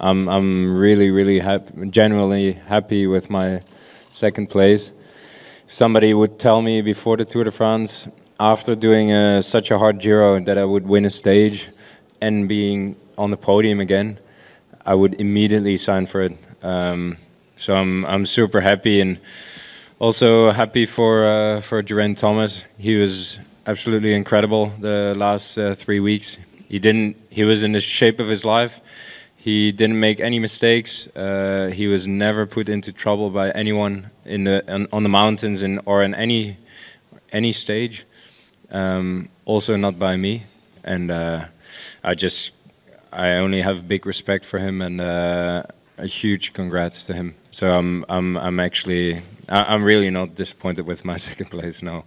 I'm I'm really really happy, generally happy with my second place. somebody would tell me before the Tour de France, after doing a, uh, such a hard Giro, that I would win a stage and being on the podium again, I would immediately sign for it. Um, so I'm I'm super happy and also happy for uh, for Geraint Thomas. He was absolutely incredible the last uh, three weeks. He didn't. He was in the shape of his life he didn't make any mistakes. Uh, he was never put into trouble by anyone in the on, on the mountains in, or in any any stage. Um, also not by me, and uh, I just I only have big respect for him and uh, a huge congrats to him. So I'm I'm I'm actually I'm really not disappointed with my second place now.